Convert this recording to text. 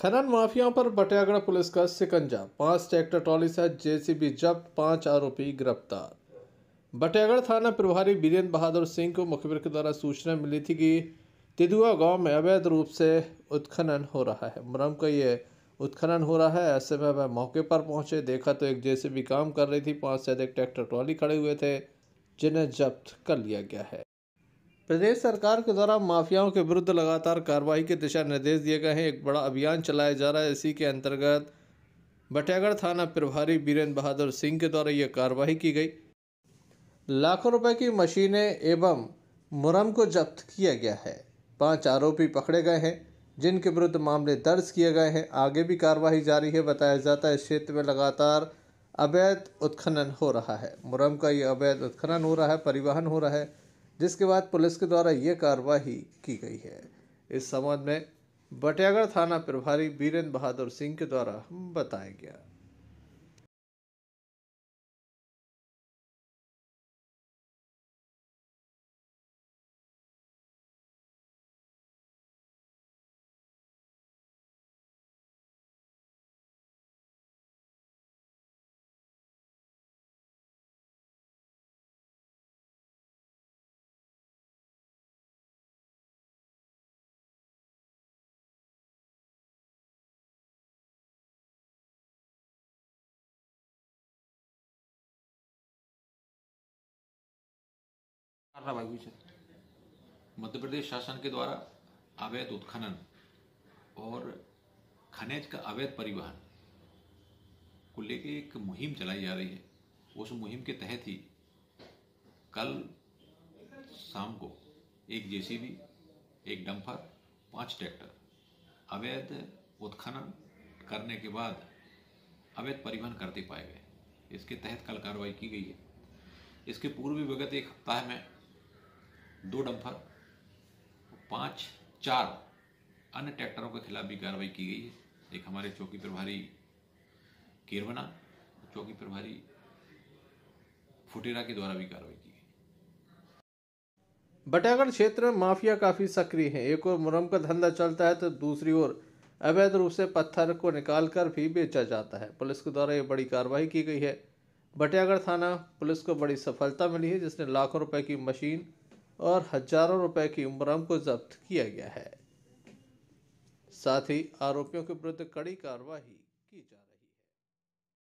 खनन माफिया पर बटियागढ़ पुलिस का सिकंजा पांच ट्रैक्टर ट्रॉली से जेसीबी जब्त पांच आरोपी गिरफ्तार बटियागढ़ थाना प्रभारी वीरेंद्र बहादुर सिंह को मुखबिर के द्वारा सूचना मिली थी कि तिदुआ गांव में अवैध रूप से उत्खनन हो रहा है मुरम का ये उत्खनन हो रहा है ऐसे में वह मौके पर पहुंचे देखा तो एक जेसीबी काम कर रही थी पाँच से अधिक ट्रैक्टर ट्रॉली खड़े हुए थे जिन्हें जब्त कर लिया गया है प्रदेश सरकार के द्वारा माफियाओं के विरुद्ध लगातार कार्रवाई के दिशा निर्देश दिए गए हैं एक बड़ा अभियान चलाया जा रहा है इसी के अंतर्गत बटियागढ़ थाना प्रभारी बीरेंद्र बहादुर सिंह के द्वारा यह कार्रवाई की गई लाखों रुपए की मशीनें एवं मुरम को जब्त किया गया है पांच आरोपी पकड़े गए हैं जिनके विरुद्ध मामले दर्ज किए गए हैं आगे भी कार्रवाई जारी है बताया जाता है इस क्षेत्र में लगातार अवैध उत्खनन हो रहा है मुरम का ये अवैध उत्खनन हो रहा है परिवहन हो रहा है जिसके बाद पुलिस के द्वारा ये कार्रवाई की गई है इस संबंध में बटियागढ़ थाना प्रभारी बीरेंद्र बहादुर सिंह के द्वारा बताया गया वायु मध्य प्रदेश शासन के द्वारा अवैध उत्खनन और खनिज का अवैध परिवहन को लेकर एक मुहिम चलाई जा रही है उस मुहिम के तहत ही कल शाम को एक जेसीबी एक डंपर पांच ट्रैक्टर अवैध उत्खनन करने के बाद अवैध परिवहन करते पाए गए इसके तहत कल कार्रवाई की गई है इसके पूर्व विगत एक हफ्ताह में दो डंफर पांच चार अन्य ट्रैक्टरों के खिलाफ भी कार्रवाई की गई है एक हमारे चौकी प्रभारी केरवना चौकी प्रभारी फुटेरा के द्वारा भी कार्रवाई की गई बटागढ़ क्षेत्र में माफिया काफी सक्रिय है एक और मुरम का धंधा चलता है तो दूसरी ओर अवैध रूप से पत्थर को निकालकर भी बेचा जाता है पुलिस के द्वारा ये बड़ी कार्रवाई की गई है बटियागढ़ थाना पुलिस को बड़ी सफलता मिली है जिसने लाखों रुपए की मशीन और हजारों रुपए की उम्रम को जब्त किया गया है साथ ही आरोपियों के विरुद्ध कड़ी कार्रवाई की जा